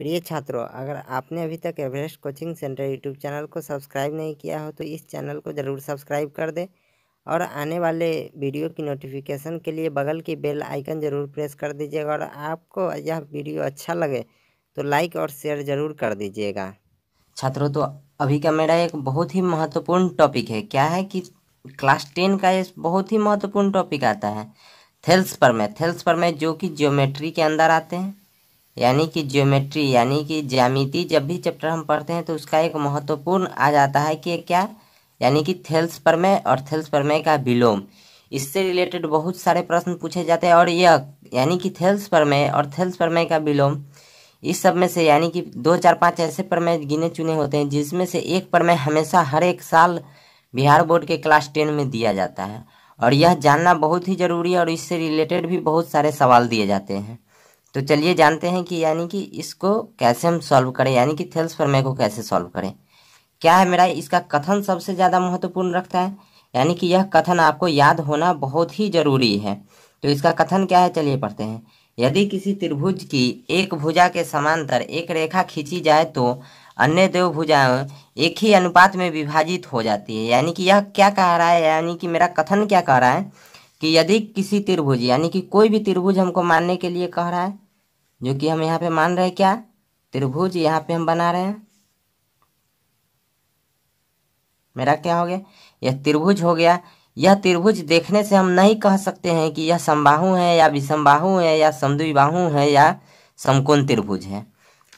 प्रिय छात्रों अगर आपने अभी तक Everest coaching centre YouTube channel को सब्सक्राइब नहीं किया हो तो इस चैनल को ज़रूर सब्सक्राइब कर दें और आने वाले वीडियो की नोटिफिकेशन के लिए बगल की बेल आइकन ज़रूर प्रेस कर दीजिएगा और आपको यह वीडियो अच्छा लगे तो लाइक और शेयर ज़रूर कर दीजिएगा छात्रों तो अभी का मेरा एक बहुत ही महत्वपूर्ण टॉपिक है क्या है कि क्लास टेन का ये बहुत ही महत्वपूर्ण टॉपिक आता है थेल्स पर में थेल्स पर में जो कि ज्योमेट्री के अंदर आते हैं यानी कि ज्योमेट्री यानी कि ज्यामिति जब भी चैप्टर हम पढ़ते हैं तो उसका एक महत्वपूर्ण आ जाता है कि क्या यानी कि थेल्स प्रमेय और थेल्स प्रमेय का विलोम इससे रिलेटेड बहुत सारे प्रश्न पूछे जाते हैं और यह यानी कि थेल्स प्रमेय और थेल्स प्रमेय का विलोम इस सब में से यानी कि दो चार पाँच ऐसे प्रमेय गिने चुने होते हैं जिसमें से एक प्रमेय हमेशा हर एक साल बिहार बोर्ड के क्लास टेन में दिया जाता है और यह जानना बहुत ही जरूरी है और इससे रिलेटेड भी बहुत सारे सवाल दिए जाते हैं तो चलिए जानते हैं कि यानी कि इसको कैसे हम सॉल्व करें यानी कि थेल्स प्रमेय को कैसे सॉल्व करें क्या है मेरा इसका कथन सबसे ज़्यादा महत्वपूर्ण रखता है यानी कि यह कथन आपको याद होना बहुत ही जरूरी है तो इसका कथन क्या है चलिए पढ़ते हैं यदि किसी त्रिभुज की एक भुजा के समांतर एक रेखा खींची जाए तो अन्य दो भुजाएं एक ही अनुपात में विभाजित हो जाती है यानी कि यह क्या कह रहा है यानी कि मेरा कथन क्या कह रहा है कि यदि किसी त्रिभुज यानी कि कोई भी त्रिभुज हमको मानने के लिए कह रहा है जो कि हम यहाँ पे मान रहे हैं क्या त्रिभुज यहाँ पे हम बना रहे हैं मेरा क्या हो गया यह त्रिभुज हो गया यह त्रिभुज देखने से हम नहीं कह सकते हैं कि यह समबाहु है या विषमबाहु है या समद्विबाहु है या समकोण त्रिभुज है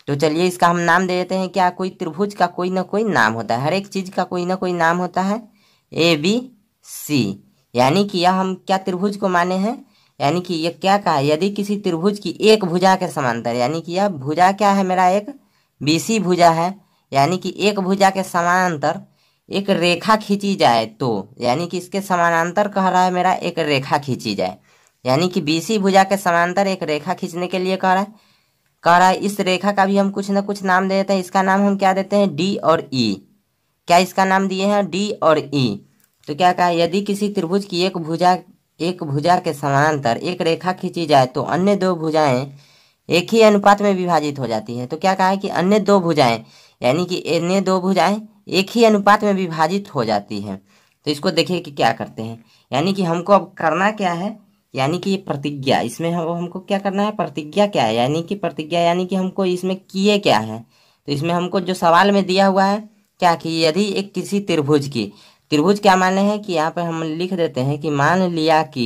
तो चलिए इसका हम नाम दे देते हैं क्या कोई त्रिभुज का कोई ना कोई नाम होता है हर एक चीज़ का कोई ना कोई नाम होता है ए बी सी यानी कि यह हम क्या त्रिभुज को माने हैं यानी कि यह क्या कहा यदि किसी त्रिभुज की एक भुजा के समांतर यानी कि यह भुजा क्या है मेरा एक बीसी भुजा है यानी कि एक भुजा के समानांतर एक रेखा खींची जाए तो यानी कि इसके समानांतर कह रहा है मेरा एक रेखा खींची जाए यानी कि बीसी भुजा के समानांतर एक रेखा खींचने के लिए कह रहा है कह रहा है इस रेखा का भी हम कुछ ना कुछ नाम दे देते हैं इसका नाम हम क्या देते हैं डी और ई e. क्या इसका नाम दिए हैं डी और ई e. तो क्या कहा यदि किसी त्रिभुज की एक भुजा एक भुजा के समानांतर एक रेखा खींची जाए तो अन्य दो भुजाएं एक ही अनुपात में विभाजित हो जाती है तो क्या कहा है कि अन्य दो भुजाएं यानी कि अन्य दो भुजाएं एक ही अनुपात में विभाजित हो जाती है तो इसको देखिए कि क्या करते हैं यानी कि हमको अब करना क्या है यानी कि ये प्रतिज्ञा इसमें हम हमको क्या करना है प्रतिज्ञा क्या है यानी कि प्रतिज्ञा यानी कि हमको इसमें किए क्या है तो इसमें हमको जो सवाल में दिया हुआ है क्या कि यदि एक किसी त्रिभुज की त्रिभुज क्या माने हैं कि यहाँ पे हम लिख देते हैं कि मान लिया कि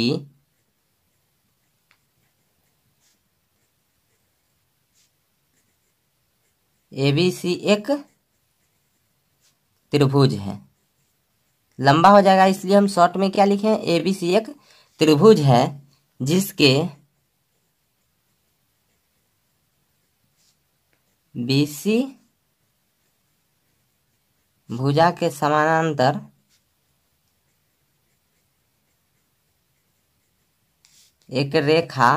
ए बी सी एक त्रिभुज है लंबा हो जाएगा इसलिए हम शॉर्ट में क्या लिखे ए बी सी एक त्रिभुज है जिसके बी सी भुजा के समानांतर एक रेखा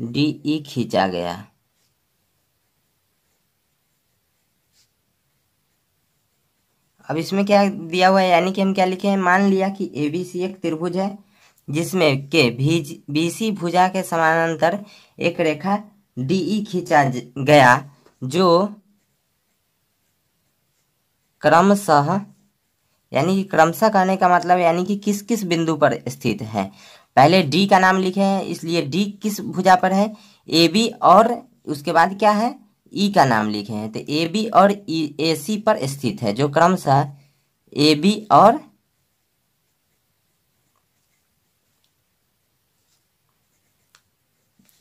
डी ई खींचा गया अब इसमें क्या दिया हुआ है यानी कि हम क्या लिखे हैं मान लिया कि ए बी सी एक त्रिभुज है जिसमें के बी सी भुजा के समानांतर एक रेखा डी ई खींचा गया जो क्रमशः यानी कि क्रमशः कहने का मतलब यानी कि किस किस बिंदु पर स्थित है पहले डी का नाम लिखे हैं इसलिए डी किस भुजा पर है ए बी और उसके बाद क्या है ई e का नाम लिखे हैं तो ए बी और ई ए सी पर स्थित है जो क्रमशः ए बी और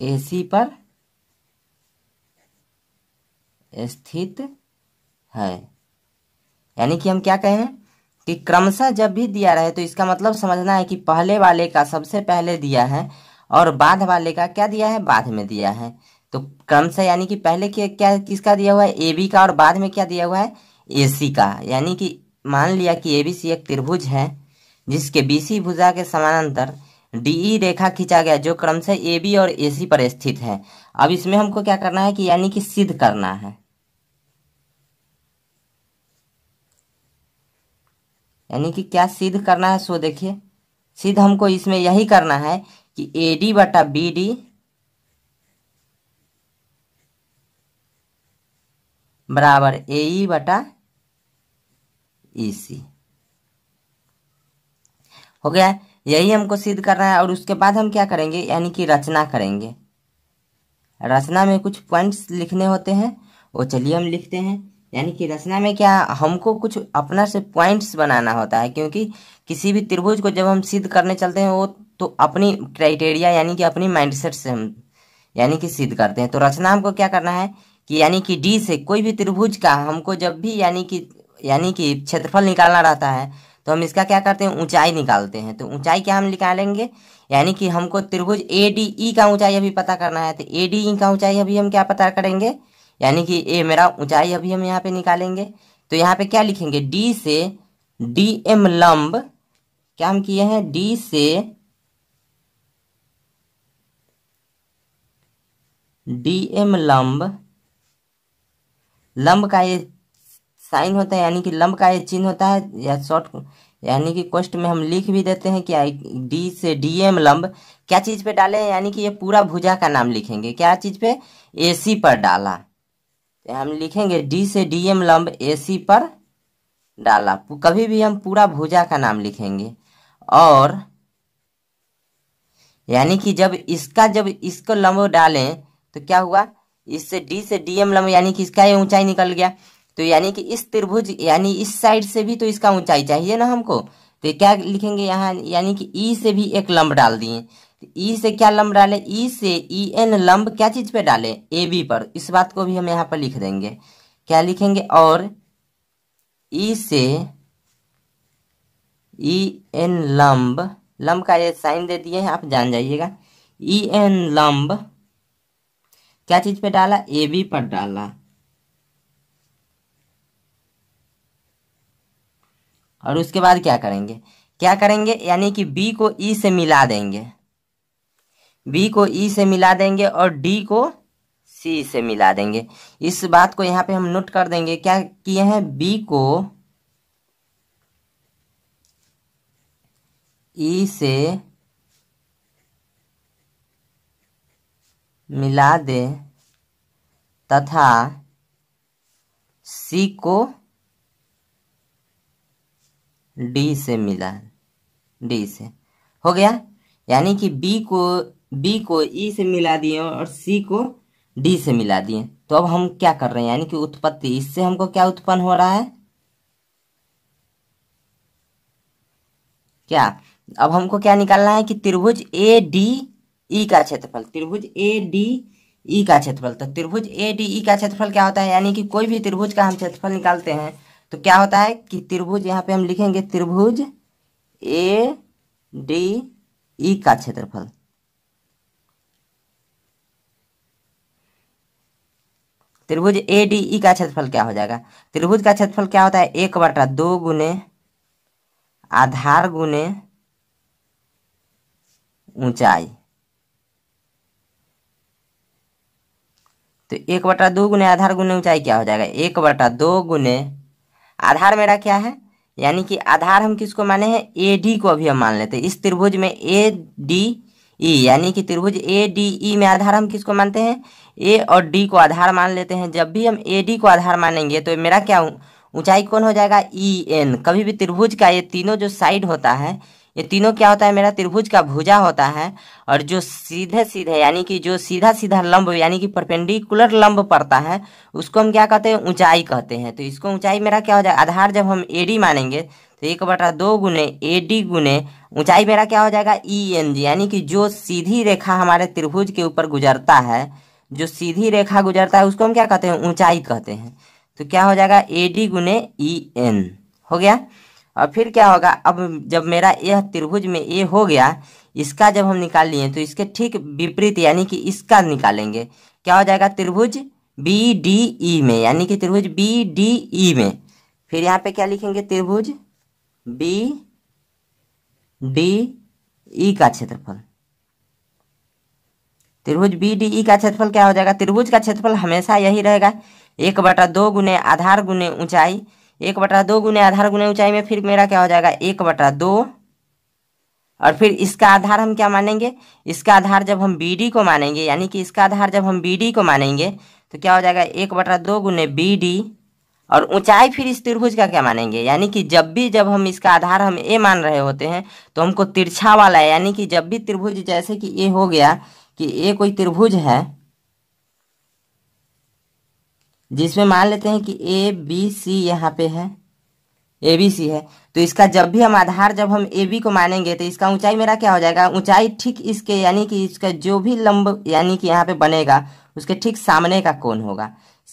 ए सी पर स्थित है यानी कि हम क्या कहें कि क्रमशः जब भी दिया रहे तो इसका मतलब समझना है कि पहले वाले का सबसे पहले दिया है और बाद वाले का क्या दिया है बाद में दिया है तो क्रमशः यानी कि पहले क्या क्या किसका दिया हुआ है ए बी का और बाद में क्या दिया हुआ है ए सी का यानी कि मान लिया कि ए बी सी एक त्रिभुज है जिसके बी सी भुजा के समानांतर डी ई रेखा खींचा गया जो क्रमशः ए बी और ए सी पर स्थित है अब इसमें हमको क्या करना है कि यानी कि सिद्ध करना है यानी कि क्या सिद्ध करना है सो देखिए सिद्ध हमको इसमें यही करना है कि ए डी बटा बी डी बराबर ए e बटा ई e सी हो गया यही हमको सिद्ध करना है और उसके बाद हम क्या करेंगे यानी कि रचना करेंगे रचना में कुछ पॉइंट्स लिखने होते हैं वो चलिए हम लिखते हैं यानी कि रचना में क्या हमको कुछ अपना से पॉइंट्स बनाना होता है क्योंकि किसी भी त्रिभुज को जब हम सिद्ध करने चलते हैं वो तो अपनी क्राइटेरिया यानी कि अपनी माइंडसेट से हम यानी कि सिद्ध करते हैं तो रचना हमको क्या करना है कि यानी कि डी से कोई भी त्रिभुज का हमको जब भी यानी कि यानी कि क्षेत्रफल निकालना रहता है तो हम इसका क्या करते हैं ऊंचाई निकालते हैं तो ऊंचाई क्या हम निकालेंगे यानी कि हमको त्रिभुज ए डी ई का ऊंचाई अभी पता करना है तो ए डी ई का ऊंचाई अभी हम क्या पता करेंगे यानी कि ए मेरा ऊंचाई अभी हम यहाँ पे निकालेंगे तो यहाँ पे क्या लिखेंगे डी से डी एम लंब क्या हम किए हैं डी से डी एम लंब लंब का ये साइन होता है यानी कि लंब का ये चिन्ह होता है या शॉर्ट यानी कि क्वेश्चन में हम लिख भी देते हैं कि डी से डी एम लंब क्या चीज़ पे डाले हैं यानी कि ये पूरा भुजा का नाम लिखेंगे क्या चीज़ पे एसी पर डाला तो हम लिखेंगे डी से डी एम लंब ए सी पर डाला कभी भी हम पूरा भुजा का नाम लिखेंगे और यानी कि जब इसका जब इसको लंब डालें तो क्या हुआ इससे डी से डीएम लंब यानी कि इसका ये ऊंचाई निकल गया तो यानी कि इस त्रिभुज यानी इस साइड से भी तो इसका ऊंचाई चाहिए ना हमको तो क्या लिखेंगे यहाँ यानी कि ई e से भी एक लंब डाल दिए ई e से क्या लंब डाले ई e से ई e एन लंब क्या चीज पे डाले ए बी पर इस बात को भी हम यहाँ पर लिख देंगे क्या लिखेंगे और ई से ई एन लंब लंब का ये साइन दे दिए आप जान जाइएगा ई एन लंब क्या चीज पे डाला ए बी पर डाला और उसके बाद क्या करेंगे क्या करेंगे यानी कि बी को ई e से मिला देंगे बी को ई e से मिला देंगे और डी को सी से मिला देंगे इस बात को यहाँ पे हम नोट कर देंगे क्या किए हैं बी को ई e से मिला दे तथा सी को डी से मिला डी से हो गया यानी कि बी को बी को ई से मिला दिए और सी को डी से मिला दिए तो अब हम क्या कर रहे हैं यानी कि उत्पत्ति इससे हमको क्या उत्पन्न हो रहा है क्या अब हमको क्या निकालना है कि त्रिभुज ए डी ई का क्षेत्रफल त्रिभुज ए डी ई का क्षेत्रफल तो त्रिभुज ए डी ई का क्षेत्रफल क्या होता है यानी कि कोई भी त्रिभुज का हम क्षेत्रफल निकालते हैं तो क्या होता है कि त्रिभुज यहाँ पे हम लिखेंगे त्रिभुज ए डी ई का क्षेत्रफल त्रिभुज ए डी ई का क्षेत्रफल क्या हो जाएगा त्रिभुज का क्षेत्रफल क्या होता है एक बटा दो गुने आधार गुने ऊंचाई तो एक बटा दो गुने आधार गुने ऊंचाई क्या हो जाएगा एक बटा दो गुने आधार मेरा क्या है यानी कि आधार हम किसको माने हैं ए डी को अभी हम मान लेते हैं इस त्रिभुज में ए डी ई यानी कि त्रिभुज ए डी ई में आधार हम किसको मानते हैं ए और डी को आधार मान लेते हैं जब भी हम ए डी को आधार मानेंगे तो मेरा क्या ऊंचाई कौन हो जाएगा ई e एन कभी भी त्रिभुज का ये तीनों जो साइड होता है ये तीनों क्या होता है मेरा त्रिभुज का भुजा होता है और जो सीधे सीधे यानी कि जो सीधा सीधा लंब यानी कि परपेंडिकुलर लंब पड़ता है उसको हम क्या कहते हैं ऊंचाई कहते हैं तो इसको ऊंचाई मेरा क्या हो जाएगा आधार जब हम ए डी मानेंगे तो एक बटा दो गुने ए डी गुने ऊंचाई मेरा क्या हो जाएगा ई एन जी यानी कि जो सीधी रेखा हमारे त्रिभुज के ऊपर गुजरता है जो सीधी रेखा गुजरता है उसको हम क्या कहते हैं ऊंचाई कहते हैं तो क्या हो जाएगा ए डी गुने ई e एन हो गया और फिर क्या होगा अब जब मेरा यह त्रिभुज में ए हो गया इसका जब हम निकाल लिए तो इसके ठीक विपरीत यानी कि इसका निकालेंगे क्या हो जाएगा त्रिभुज बी डी ई में यानी कि त्रिभुज बी डी ई में फिर यहाँ पे क्या लिखेंगे त्रिभुज बी डी ई का क्षेत्रफल त्रिभुज बी डी ई का क्षेत्रफल क्या हो जाएगा त्रिभुज का क्षेत्रफल हमेशा यही रहेगा एक बटा दो गुने आधार गुने ऊंचाई एक बटा दो गुने आधार गुने ऊंचाई में फिर मेरा क्या हो जाएगा एक बटा दो और फिर इसका आधार हम क्या मानेंगे इसका आधार जब हम बी डी को मानेंगे यानी कि इसका आधार जब हम बी डी को मानेंगे तो क्या हो जाएगा एक बटा दो गुने बी डी और ऊंचाई फिर इस त्रिभुज का क्या मानेंगे यानी कि जब भी जब हम इसका आधार हम ए मान रहे होते हैं तो हमको तिरछा वाला है यानी कि जब भी त्रिभुज जैसे कि ए हो गया कि ये कोई त्रिभुज है जिसमें मान लेते हैं कि ए बी सी यहाँ पे है ए बी सी है तो इसका जब भी हम आधार जब हम ए बी को मानेंगे तो इसका ऊंचाई मेरा क्या हो जाएगा ऊंचाई ठीक इसके यानी कि इसका जो भी लंब यानी कि यहाँ पे बनेगा उसके ठीक सामने का कोण होगा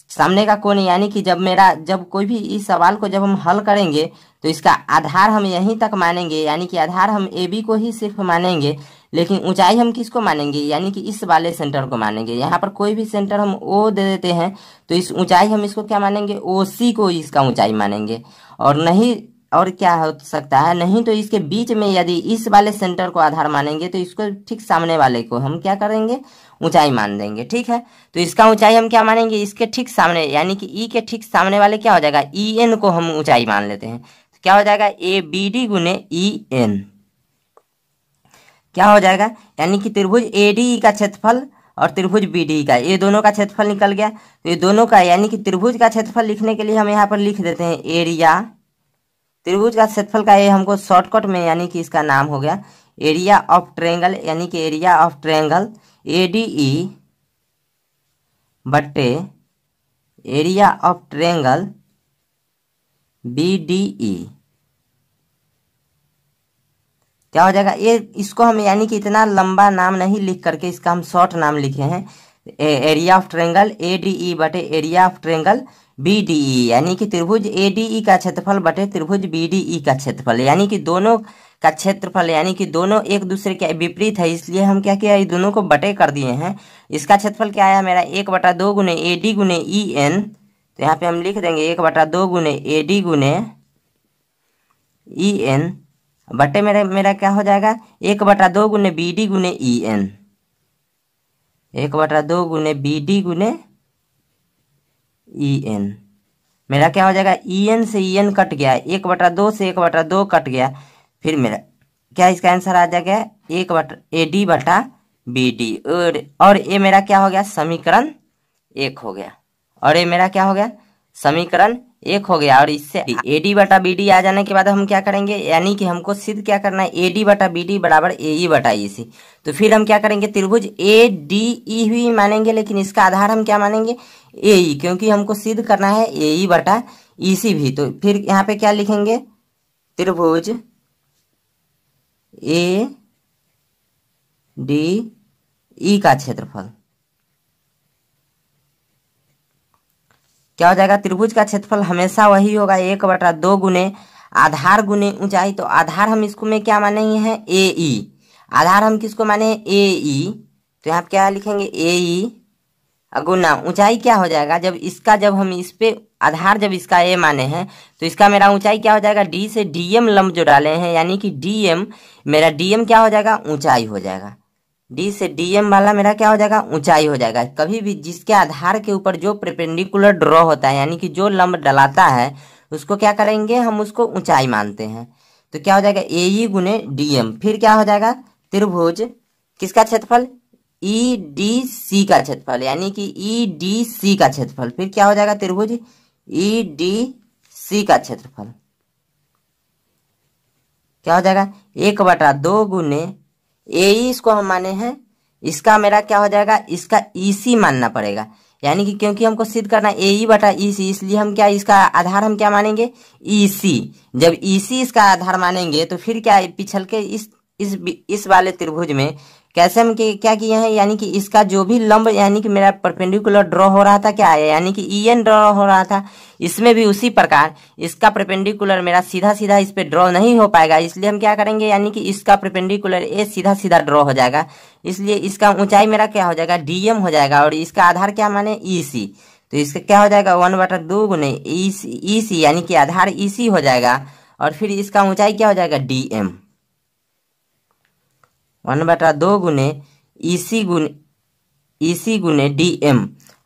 सामने का कोण यानी कि जब मेरा जब कोई भी इस सवाल को जब हम हल करेंगे तो इसका आधार हम यहीं तक मानेंगे यानी कि आधार हम ए बी को ही सिर्फ मानेंगे लेकिन ऊंचाई हम किसको मानेंगे यानी कि इस वाले सेंटर को मानेंगे यहाँ पर कोई भी सेंटर हम ओ दे देते हैं तो इस ऊंचाई हम इसको क्या मानेंगे ओ सी को इसका ऊंचाई मानेंगे और नहीं और क्या हो सकता है नहीं तो इसके बीच में यदि इस वाले सेंटर को आधार मानेंगे तो इसको ठीक सामने वाले को हम क्या करेंगे ऊंचाई मान देंगे ठीक है तो इसका ऊंचाई हम क्या मानेंगे इसके ठीक सामने यानी कि ई e के ठीक सामने वाले क्या हो जाएगा ई e एन को हम ऊंचाई मान लेते हैं तो क्या हो जाएगा ए बी डी गुने ई e एन क्या हो जाएगा यानी कि त्रिभुज ए e का क्षेत्रफल और त्रिभुज बी डी e का ये दोनों का क्षेत्रफल निकल गया तो ये दोनों का यानी कि त्रिभुज का क्षेत्रफल लिखने के लिए हम यहाँ पर लिख देते हैं एरिया e त्रिभुज का क्षेत्रफल का ये हमको शॉर्टकट में यानी कि इसका नाम हो गया एरिया ऑफ ट्रेंगल यानी कि area of triangle A D E बटे area of triangle B D E क्या हो जाएगा ये इसको हम यानी कि इतना लंबा नाम नहीं लिख करके इसका हम शॉर्ट नाम लिखे हैं area of triangle A D E e बटे area of triangle B D E यानी कि त्रिभुज ए डी ई का क्षेत्रफल बटे त्रिभुज बी डी ई का क्षेत्रफल यानी कि दोनों का क्षेत्रफल यानी कि दोनों एक दूसरे के विपरीत है इसलिए हम क्या किया दोनों को बटे कर दिए हैं इसका क्षेत्रफल क्या आया मेरा एक बटा दो गुने ए डी गुने ई e एन तो यहाँ पे हम लिख देंगे एक बटा दो गुने ए डी गुने ई e एन बटे मेरा मेरा क्या हो जाएगा एक बटा दो गुने बी डी गुने ई एन एक बटा दो गुने बी डी गुने ई एन मेरा क्या हो जाएगा ई एन से ई एन कट गया एक बटा दो से एक बटा दो कट गया फिर मेरा क्या इसका आंसर आ जाएगा एक बटा ए डी बटा बी डी और और ये मेरा क्या हो गया समीकरण एक हो गया और ये मेरा क्या हो गया समीकरण एक हो गया और इससे ए डी बटा बी डी आ जाने के बाद हम क्या करेंगे यानी कि हमको सिद्ध क्या करना है ए डी बटा बी डी बराबर ए ई e बटा ई e सी तो फिर हम क्या करेंगे त्रिभुज ए डी ई भी मानेंगे लेकिन इसका आधार हम क्या मानेंगे ए ई e, क्योंकि हमको सिद्ध करना है ए ई बटा ई सी भी तो फिर यहाँ पे क्या लिखेंगे त्रिभुज ए डी ई का क्षेत्रफल क्या हो जाएगा त्रिभुज का क्षेत्रफल हमेशा वही होगा एक बटा दो गुने आधार गुने ऊंचाई तो आधार हम इसको में क्या माने हैं ए ई e। आधार हम किसको माने ए ई e। तो यहाँ क्या लिखेंगे ए ई e। गुना ऊंचाई क्या हो जाएगा जब इसका जब हम इस पे आधार जब इसका ए माने हैं तो इसका मेरा ऊंचाई क्या हो जाएगा डी से डीएम लंब जो डाले हैं यानी कि डीएम मेरा डीएम क्या हो जाएगा ऊंचाई हो जाएगा डी से डीएम वाला मेरा क्या हो जाएगा ऊंचाई हो जाएगा कभी भी जिसके आधार के ऊपर जो प्रिपेंडिकुलर ड्रॉ होता है यानी कि जो लंब डलाता है उसको क्या करेंगे हम उसको ऊंचाई मानते हैं तो क्या हो जाएगा ए ई गुने डी एम फिर क्या हो जाएगा त्रिभुज किसका क्षेत्रफल ई डी सी का क्षेत्रफल यानी कि ई डी सी का क्षेत्रफल फिर क्या हो जाएगा त्रिभुज ई डी सी का क्षेत्रफल क्या हो जाएगा एक बटा दो गुने ए ही इसको हम माने हैं इसका मेरा क्या हो जाएगा इसका ई सी मानना पड़ेगा यानी कि क्योंकि हमको सिद्ध करना ए ई बटा ई सी इसलिए हम क्या इसका आधार हम क्या मानेंगे ई सी जब ई सी इसका आधार मानेंगे तो फिर क्या पिछल के इस इस इस वाले त्रिभुज में कैसे हम क्या किए हैं यानी कि इसका जो भी लंब यानी कि मेरा परपेंडिकुलर ड्रॉ हो रहा था क्या आया यानी कि ई एन ड्रॉ हो रहा था इसमें भी उसी प्रकार इसका परपेंडिकुलर मेरा सीधा सीधा इस पर ड्रॉ नहीं हो पाएगा इसलिए हम क्या करेंगे यानी कि इसका परपेंडिकुलर ए सीधा सीधा ड्रॉ हो जाएगा इसलिए इसका ऊंचाई मेरा क्या हो जाएगा डी एम हो जाएगा और इसका आधार क्या माने ई सी तो इसका क्या हो जाएगा वन बटर दो गुने ई सी यानी कि आधार ई सी हो जाएगा और फिर इसका ऊंचाई क्या हो जाएगा डी एम वन बटा दो गुने ईसी सी गुने गुने डी एम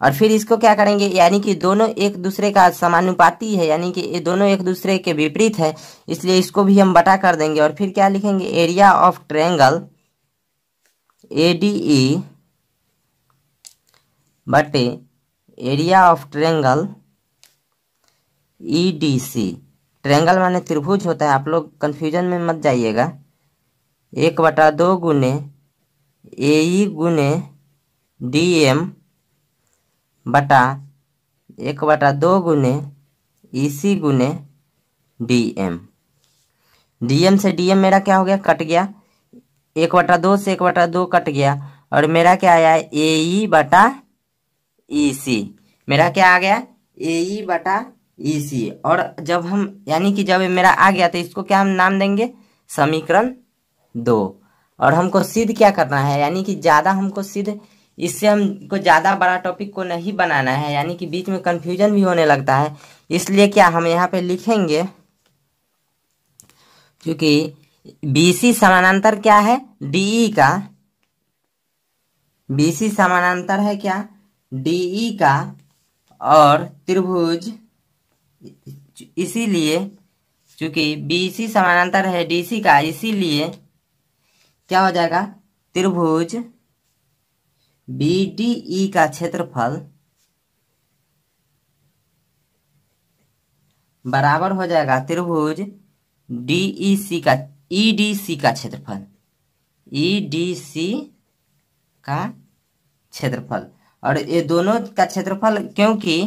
और फिर इसको क्या करेंगे यानी कि दोनों एक दूसरे का समानुपाती है यानी कि ये दोनों एक दूसरे के विपरीत है इसलिए इसको भी हम बटा कर देंगे और फिर क्या लिखेंगे area of triangle A D E बटे area of triangle E D C triangle माने त्रिभुज होता है आप लोग कंफ्यूजन में मत जाइएगा एक बटा दो गुने ए गुने डी एम बटा एक बटा दो गुने ई सी गुने डी एम डी एम से डी एम मेरा क्या हो गया कट गया एक बटा दो से एक बटा दो कट गया और मेरा क्या आया ए बटा ई सी मेरा क्या आ गया ए बटा ई सी और जब हम यानी कि जब मेरा आ गया तो इसको क्या हम नाम देंगे समीकरण दो और हमको सिद्ध क्या करना है यानी कि ज़्यादा हमको सिद्ध इससे हमको ज़्यादा बड़ा टॉपिक को नहीं बनाना है यानी कि बीच में कन्फ्यूजन भी होने लगता है इसलिए क्या हम यहाँ पे लिखेंगे क्योंकि बीसी समानांतर क्या है डीई e का बीसी समानांतर है क्या डीई e का और त्रिभुज इसीलिए चूंकि बीसी समानांतर है डीसी का इसीलिए क्या हो जाएगा त्रिभुज बी डी ई का क्षेत्रफल बराबर हो जाएगा त्रिभुज डी ई सी का ई डी सी का क्षेत्रफल ई डी सी का क्षेत्रफल और ये दोनों का क्षेत्रफल क्योंकि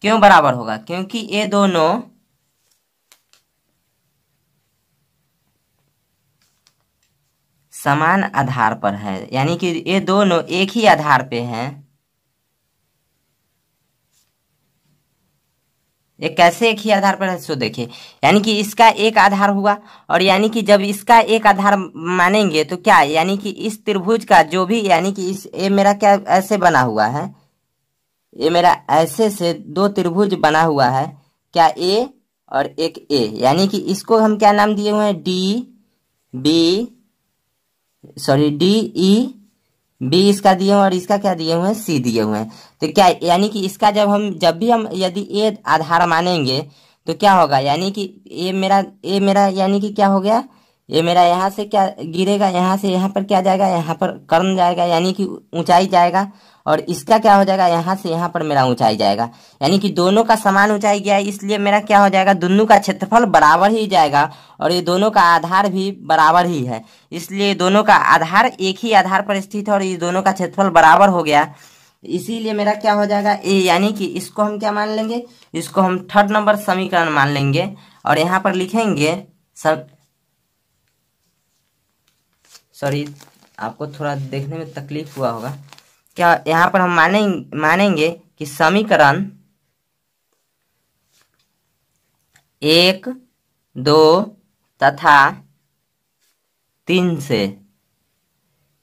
क्यों बराबर होगा क्योंकि ये दोनों समान आधार पर है यानी कि ये दोनों एक ही आधार पे हैं ये कैसे एक ही आधार पर है सो देखिए यानी कि इसका एक आधार हुआ और यानी कि जब इसका एक आधार मानेंगे तो क्या यानी कि इस त्रिभुज का जो भी यानी कि इस ये मेरा क्या ऐसे बना हुआ है ये मेरा ऐसे से दो त्रिभुज बना हुआ है क्या ए और एक ए यानी कि इसको हम क्या नाम दिए हुए हैं D B sorry D E B इसका दिए हुए और इसका क्या दिए हुए हैं सी दिए हुए हैं तो क्या यानी कि इसका जब हम जब भी हम यदि ए आधार मानेंगे तो क्या होगा यानी कि ए मेरा ए मेरा यानी कि क्या हो गया ये मेरा यहाँ से क्या गिरेगा यहाँ से यहाँ पर क्या जाएगा यहाँ पर कर्म जाएगा यानी कि ऊंचाई जाएगा और इसका क्या हो जाएगा यहाँ से यहाँ पर मेरा ऊंचाई जाएगा यानी कि दोनों का समान ऊंचाई गया है इसलिए मेरा क्या हो जाएगा दोनों का क्षेत्रफल बराबर ही जाएगा और ये दोनों का आधार भी बराबर ही है इसलिए दोनों का आधार एक ही आधार पर स्थित है और ये दोनों का क्षेत्रफल बराबर हो गया इसीलिए मेरा क्या हो जाएगा ए यानी कि इसको हम क्या मान लेंगे इसको हम थर्ड नंबर समीकरण मान लेंगे और यहाँ पर लिखेंगे सब सॉरी आपको थोड़ा देखने में तकलीफ हुआ होगा क्या यहाँ पर हम मानेंगे मानेंगे कि समीकरण एक दो तथा तीन से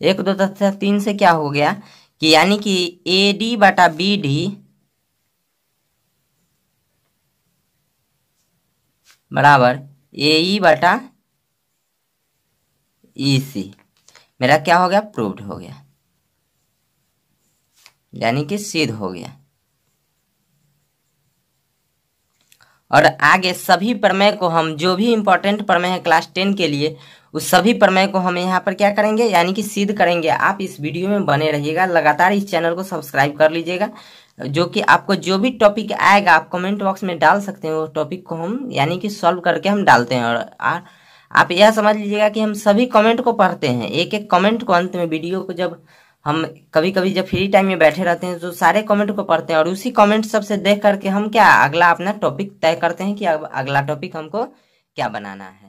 एक दो तथा तीन से क्या हो गया कि यानी कि ए डी बटा बी डी बराबर ए e बटा ई e सी मेरा क्या हो गया प्रूव्ड हो गया यानी कि सिद्ध हो गया और आगे सभी प्रमेय को हम जो भी इंपॉर्टेंट प्रमेय है क्लास टेन के लिए उस सभी प्रमेय को हम यहाँ पर क्या करेंगे यानी कि सिद्ध करेंगे आप इस वीडियो में बने रहिएगा लगातार इस चैनल को सब्सक्राइब कर लीजिएगा जो कि आपको जो भी टॉपिक आएगा आप कमेंट बॉक्स में डाल सकते हैं वो टॉपिक को हम यानी कि सॉल्व करके हम डालते हैं और आ, आप यह समझ लीजिएगा कि हम सभी कमेंट को पढ़ते हैं एक एक कमेंट को अंत में वीडियो को जब हम कभी कभी जब फ्री टाइम में बैठे रहते हैं तो सारे कमेंट को पढ़ते हैं और उसी कमेंट सबसे देख करके हम क्या अगला अपना टॉपिक तय करते हैं कि अगला टॉपिक हमको क्या बनाना है